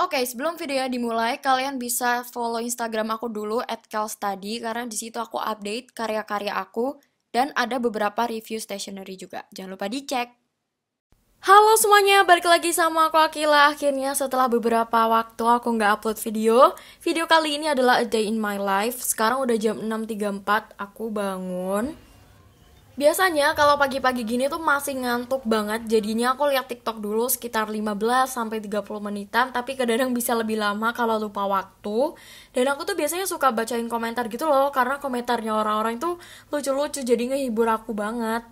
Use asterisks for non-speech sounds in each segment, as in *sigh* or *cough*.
Oke, okay, sebelum video dimulai, kalian bisa follow Instagram aku dulu @kelstudy karena di situ aku update karya-karya aku dan ada beberapa review stationery juga. Jangan lupa dicek. Halo semuanya, balik lagi sama aku Akila Akhirnya setelah beberapa waktu aku nggak upload video Video kali ini adalah A Day in My Life Sekarang udah jam 6.34, aku bangun Biasanya kalau pagi-pagi gini tuh masih ngantuk banget jadinya aku lihat TikTok dulu sekitar 15 30 menitan tapi kadang bisa lebih lama kalau lupa waktu. Dan aku tuh biasanya suka bacain komentar gitu loh karena komentarnya orang-orang tuh lucu-lucu jadi ngehibur aku banget.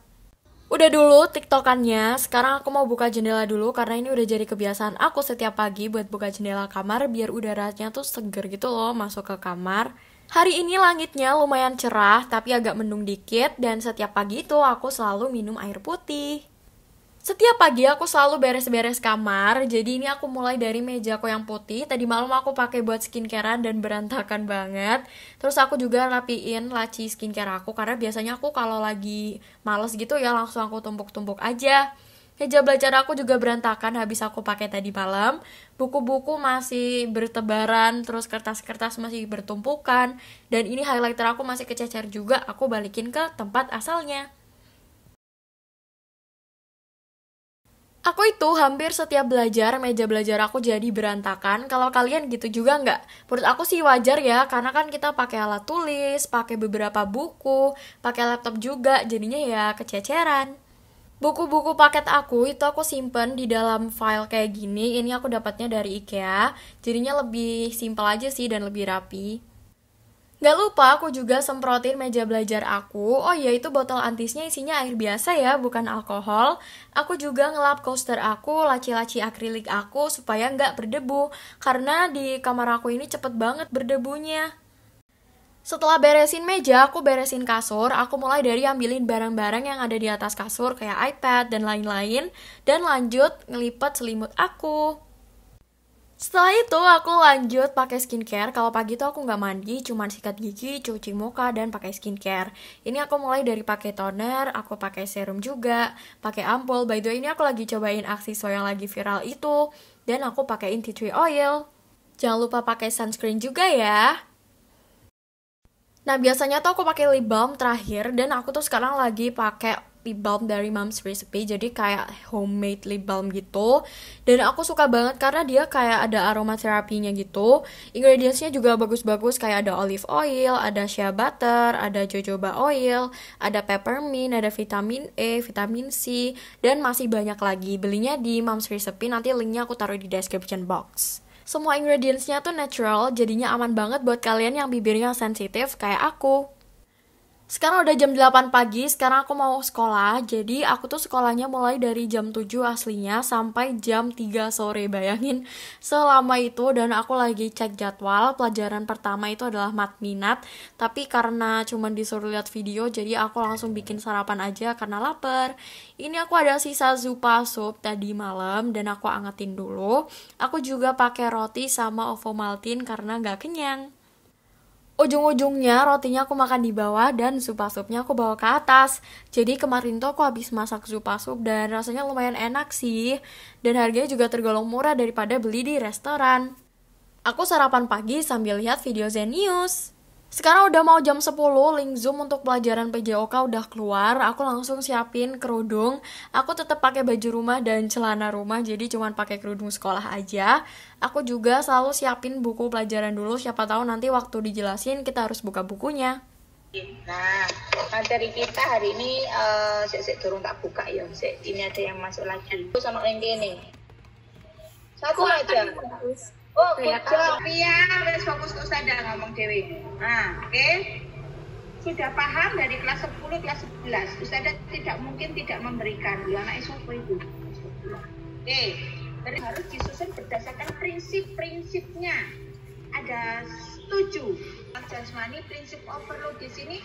Udah dulu tiktokannya, sekarang aku mau buka jendela dulu karena ini udah jadi kebiasaan aku setiap pagi buat buka jendela kamar biar udaranya tuh seger gitu loh masuk ke kamar. Hari ini langitnya lumayan cerah, tapi agak mendung dikit, dan setiap pagi itu aku selalu minum air putih. Setiap pagi aku selalu beres-beres kamar, jadi ini aku mulai dari meja aku yang putih. Tadi malam aku pakai buat skincare dan berantakan banget. Terus aku juga rapiin laci skincare aku, karena biasanya aku kalau lagi males gitu ya langsung aku tumpuk-tumpuk aja. Meja belajar aku juga berantakan habis aku pakai tadi malam. Buku-buku masih bertebaran, terus kertas-kertas masih bertumpukan. Dan ini highlighter aku masih kececer juga, aku balikin ke tempat asalnya. Aku itu hampir setiap belajar, meja belajar aku jadi berantakan. Kalau kalian gitu juga nggak? Menurut aku sih wajar ya, karena kan kita pakai alat tulis, pakai beberapa buku, pakai laptop juga, jadinya ya kececeran buku-buku paket aku itu aku simpen di dalam file kayak gini ini aku dapatnya dari IKEA jadinya lebih simpel aja sih dan lebih rapi Gak lupa aku juga semprotin meja belajar aku. Oh iya itu botol antisnya isinya air biasa ya, bukan alkohol. Aku juga ngelap coaster aku, laci-laci akrilik aku supaya nggak berdebu. Karena di kamar aku ini cepet banget berdebunya. Setelah beresin meja, aku beresin kasur, aku mulai dari ambilin barang-barang yang ada di atas kasur kayak iPad dan lain-lain dan lanjut ngelipet selimut aku. Setelah itu aku lanjut pakai skincare. Kalau pagi itu aku nggak mandi, cuman sikat gigi, cuci muka dan pakai skincare. Ini aku mulai dari pakai toner, aku pakai serum juga, pakai ampul. By the way ini aku lagi cobain aksesoris yang lagi viral itu dan aku pakai tea tree oil. Jangan lupa pakai sunscreen juga ya. Nah, biasanya tuh aku pakai lip balm terakhir dan aku tuh sekarang lagi pakai lip balm dari Mom's Recipe. Jadi kayak homemade lip balm gitu. Dan aku suka banget karena dia kayak ada aroma terapinya gitu. Ingredientsnya juga bagus-bagus kayak ada olive oil, ada shea butter, ada jojoba oil, ada peppermint, ada vitamin E, vitamin C, dan masih banyak lagi. Belinya di Mom's Recipe. Nanti linknya aku taruh di description box. Semua ingredientsnya tuh natural, jadinya aman banget buat kalian yang bibirnya sensitif kayak aku sekarang udah jam 8 pagi, sekarang aku mau sekolah. Jadi aku tuh sekolahnya mulai dari jam 7 aslinya sampai jam 3 sore. Bayangin selama itu dan aku lagi cek jadwal. Pelajaran pertama itu adalah mat minat, tapi karena cuman disuruh lihat video jadi aku langsung bikin sarapan aja karena lapar. Ini aku ada sisa zupa sup tadi malam dan aku angetin dulu. Aku juga pakai roti sama ovomaltine karena nggak kenyang ujung-ujungnya rotinya aku makan di bawah dan supa supnya aku bawa ke atas. Jadi kemarin tuh aku habis masak supa sup dan rasanya lumayan enak sih. Dan harganya juga tergolong murah daripada beli di restoran. Aku sarapan pagi sambil lihat video Zen News. Sekarang udah mau jam 10, link Zoom untuk pelajaran PJOK udah keluar. Aku langsung siapin kerudung. Aku tetap pakai baju rumah dan celana rumah, jadi cuman pakai kerudung sekolah aja. Aku juga selalu siapin buku pelajaran dulu, siapa tahu nanti waktu dijelasin kita harus buka bukunya. Nah, materi kita hari ini uh, eh, sik, sik turun tak buka ya. Sik, ini ada yang masuk lagi. Aku sama yang Satu aja. Oh, fokus ke Ustazah ngomong dewi. Nah, oke. Sudah paham dari kelas 10 kelas 11. Ustazah tidak mungkin tidak memberikan ya anak itu. Oke. Okay. harus disusun berdasarkan prinsip-prinsipnya. Ada tujuh jasmani prinsip overload di sini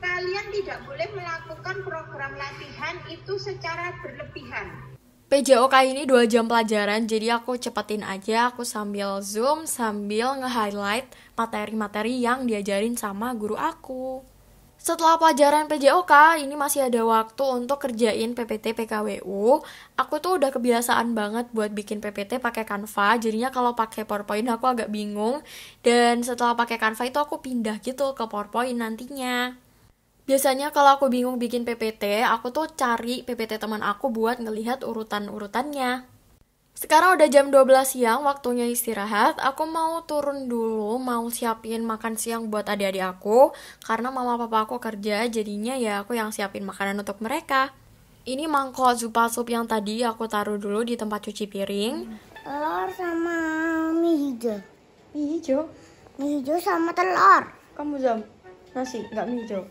kalian tidak boleh melakukan program latihan itu secara berlebihan PJOK ini dua jam pelajaran, jadi aku cepetin aja, aku sambil zoom, sambil nge-highlight materi-materi yang diajarin sama guru aku. Setelah pelajaran PJOK, ini masih ada waktu untuk kerjain PPT PKWU. Aku tuh udah kebiasaan banget buat bikin PPT pakai Canva, jadinya kalau pakai PowerPoint aku agak bingung. Dan setelah pakai Canva itu aku pindah gitu ke PowerPoint nantinya biasanya kalau aku bingung bikin PPT, aku tuh cari PPT teman aku buat ngelihat urutan-urutannya. Sekarang udah jam 12 siang, waktunya istirahat. Aku mau turun dulu, mau siapin makan siang buat adik-adik aku. Karena mama papa aku kerja, jadinya ya aku yang siapin makanan untuk mereka. Ini mangkok zupa sup yang tadi aku taruh dulu di tempat cuci piring. Telur sama mie hijau. Mie hijau? Mie hijau sama telur. Kamu jam nasi, nggak mie hijau.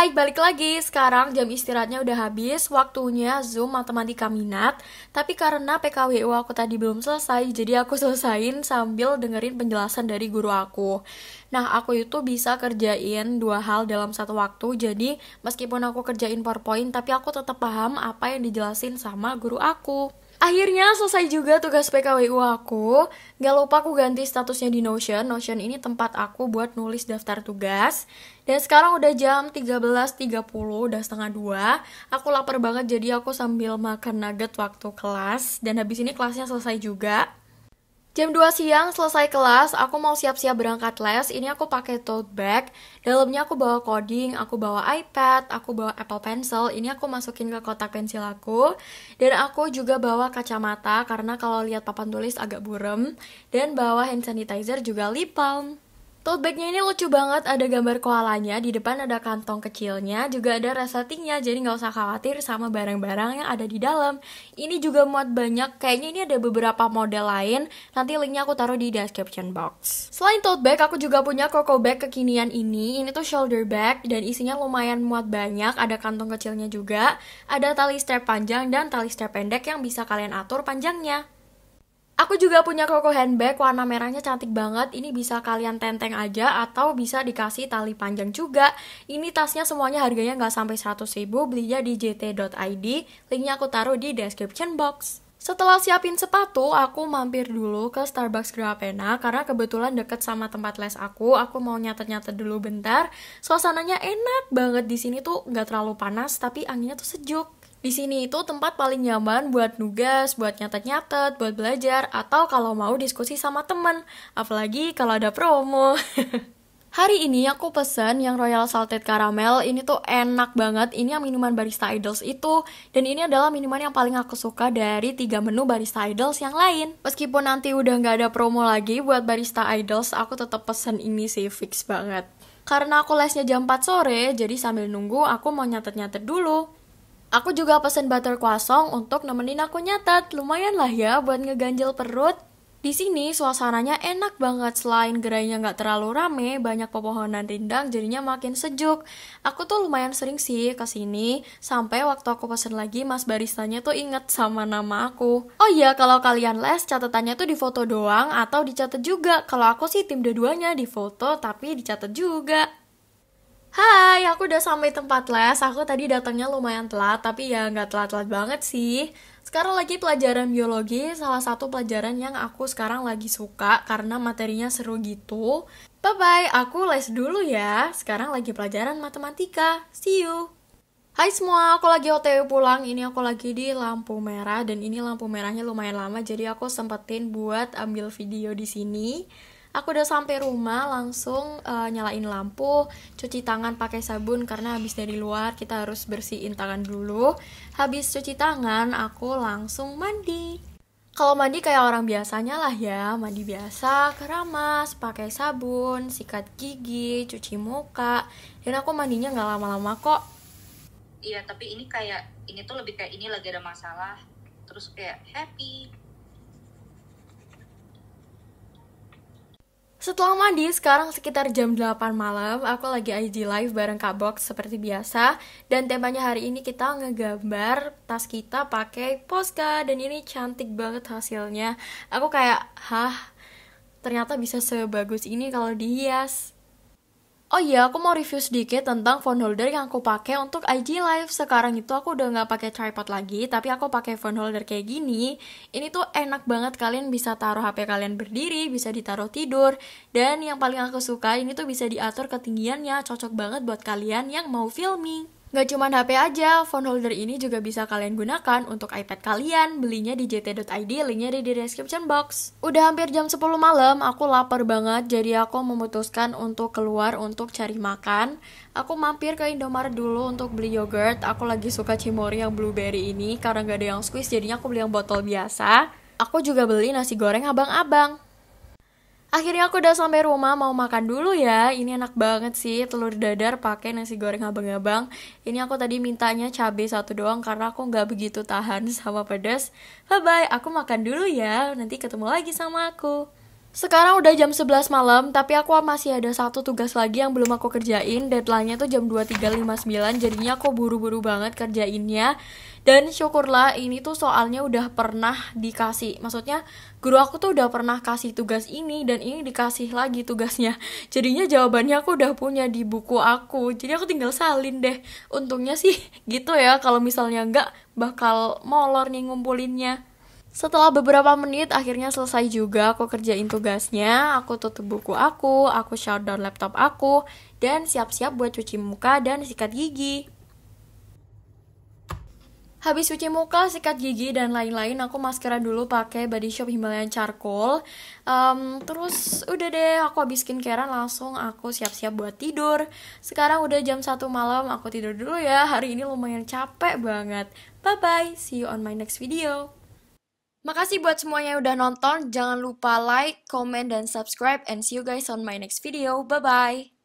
Hai, balik lagi. Sekarang jam istirahatnya udah habis, waktunya Zoom Matematika Minat. Tapi karena PKWU aku tadi belum selesai, jadi aku *laughs* selesain sambil dengerin penjelasan dari guru aku. Nah, aku itu bisa kerjain dua hal dalam satu waktu, jadi meskipun aku kerjain PowerPoint, tapi aku tetap paham apa yang dijelasin sama guru aku. Akhirnya selesai juga tugas PKWU aku. Gak lupa aku ganti statusnya di Notion. Notion ini tempat aku buat nulis daftar tugas. Dan sekarang udah jam 13.30, udah setengah dua. Aku lapar banget jadi aku sambil makan nugget waktu kelas. Dan habis ini kelasnya selesai juga. Jam 2 siang selesai kelas, aku mau siap-siap berangkat les. Ini aku pakai tote bag. Dalamnya aku bawa coding, aku bawa iPad, aku bawa Apple Pencil. Ini aku masukin ke kotak pensil aku. Dan aku juga bawa kacamata karena kalau lihat papan tulis agak burem dan bawa hand sanitizer juga lip balm. Tote bagnya ini lucu banget, ada gambar koalanya, di depan ada kantong kecilnya, juga ada resletingnya, jadi nggak usah khawatir sama barang-barang yang ada di dalam. Ini juga muat banyak, kayaknya ini ada beberapa model lain, nanti linknya aku taruh di description box. Selain tote bag, aku juga punya koko bag kekinian ini, ini tuh shoulder bag, dan isinya lumayan muat banyak, ada kantong kecilnya juga, ada tali strap panjang dan tali strap pendek yang bisa kalian atur panjangnya. Aku juga punya koko handbag warna merahnya cantik banget. Ini bisa kalian tenteng aja atau bisa dikasih tali panjang juga. Ini tasnya semuanya harganya nggak sampai 100 ribu, belinya di jt.id. Linknya aku taruh di description box. Setelah siapin sepatu, aku mampir dulu ke Starbucks Grapena karena kebetulan deket sama tempat les aku. Aku mau nyatet-nyatet dulu bentar. Suasananya enak banget di sini tuh nggak terlalu panas, tapi anginnya tuh sejuk. Di sini itu tempat paling nyaman buat nugas, buat nyatet-nyatet, buat belajar, atau kalau mau diskusi sama temen. Apalagi kalau ada promo. *laughs* Hari ini aku pesen yang Royal Salted Caramel, ini tuh enak banget, ini yang minuman Barista Idols itu Dan ini adalah minuman yang paling aku suka dari tiga menu Barista Idols yang lain Meskipun nanti udah nggak ada promo lagi buat Barista Idols, aku tetap pesen ini sih fix banget Karena aku lesnya jam 4 sore, jadi sambil nunggu aku mau nyatet-nyatet dulu Aku juga pesen butter kwasong untuk nemenin aku nyatat. Lumayan lah ya buat ngeganjel perut. Di sini suasananya enak banget selain gerainya nggak terlalu rame, banyak pepohonan rindang jadinya makin sejuk. Aku tuh lumayan sering sih ke sini sampai waktu aku pesen lagi Mas baristanya tuh inget sama nama aku. Oh iya, kalau kalian les catatannya tuh di foto doang atau dicatat juga. Kalau aku sih tim dua-duanya di foto tapi dicatat juga. Hai, aku udah sampai tempat les. Aku tadi datangnya lumayan telat, tapi ya nggak telat-telat banget sih. Sekarang lagi pelajaran biologi, salah satu pelajaran yang aku sekarang lagi suka karena materinya seru gitu. Bye-bye, aku les dulu ya. Sekarang lagi pelajaran matematika. See you! Hai semua, aku lagi OTW pulang. Ini aku lagi di lampu merah dan ini lampu merahnya lumayan lama jadi aku sempetin buat ambil video di sini. Aku udah sampai rumah langsung uh, nyalain lampu, cuci tangan pakai sabun karena habis dari luar kita harus bersihin tangan dulu. Habis cuci tangan, aku langsung mandi. Kalau mandi kayak orang biasanya lah ya, mandi biasa, keramas, pakai sabun, sikat gigi, cuci muka, dan aku mandinya nggak lama-lama kok. Iya, tapi ini kayak ini tuh lebih kayak ini lagi ada masalah, terus kayak happy, Setelah mandi, sekarang sekitar jam 8 malam, aku lagi IG live bareng Kak Box seperti biasa. Dan temanya hari ini kita ngegambar tas kita pakai Posca dan ini cantik banget hasilnya. Aku kayak, "Hah, ternyata bisa sebagus ini kalau dihias." Oh iya, aku mau review sedikit tentang phone holder yang aku pakai untuk IG Live. Sekarang itu aku udah nggak pakai tripod lagi, tapi aku pakai phone holder kayak gini. Ini tuh enak banget kalian bisa taruh HP kalian berdiri, bisa ditaruh tidur, dan yang paling aku suka ini tuh bisa diatur ketinggiannya, cocok banget buat kalian yang mau filming nggak cuma HP aja, phone holder ini juga bisa kalian gunakan untuk iPad kalian. Belinya di jt.id, linknya ada di description box. Udah hampir jam 10 malam, aku lapar banget, jadi aku memutuskan untuk keluar untuk cari makan. Aku mampir ke Indomaret dulu untuk beli yogurt. Aku lagi suka cimori yang blueberry ini, karena nggak ada yang squeeze, jadinya aku beli yang botol biasa. Aku juga beli nasi goreng abang-abang. Akhirnya aku udah sampai rumah mau makan dulu ya. Ini enak banget sih telur dadar pakai nasi goreng abang-abang. Ini aku tadi mintanya cabai satu doang karena aku nggak begitu tahan sama pedas. Bye bye, aku makan dulu ya. Nanti ketemu lagi sama aku. Sekarang udah jam 11 malam, tapi aku masih ada satu tugas lagi yang belum aku kerjain. Deadline-nya tuh jam 23.59, jadinya aku buru-buru banget kerjainnya. Dan syukurlah ini tuh soalnya udah pernah dikasih. Maksudnya guru aku tuh udah pernah kasih tugas ini dan ini dikasih lagi tugasnya. *laughs* Jadinya jawabannya aku udah punya di buku aku. Jadi aku tinggal salin deh. Untungnya sih *laughs* gitu ya, kalau misalnya enggak bakal molor nih ngumpulinnya. Setelah beberapa menit akhirnya selesai juga aku kerjain tugasnya, aku tutup buku aku, aku down laptop aku, dan siap-siap buat cuci muka dan sikat gigi. Habis cuci muka, sikat gigi, dan lain-lain, aku maskeran dulu pakai body shop Himalayan Charcoal. Um, terus udah deh, aku habis skincarean langsung aku siap-siap buat tidur. Sekarang udah jam 1 malam, aku tidur dulu ya. Hari ini lumayan capek banget. Bye-bye, see you on my next video. Makasih buat semuanya yang udah nonton. Jangan lupa like, comment, dan subscribe. And see you guys on my next video. Bye-bye.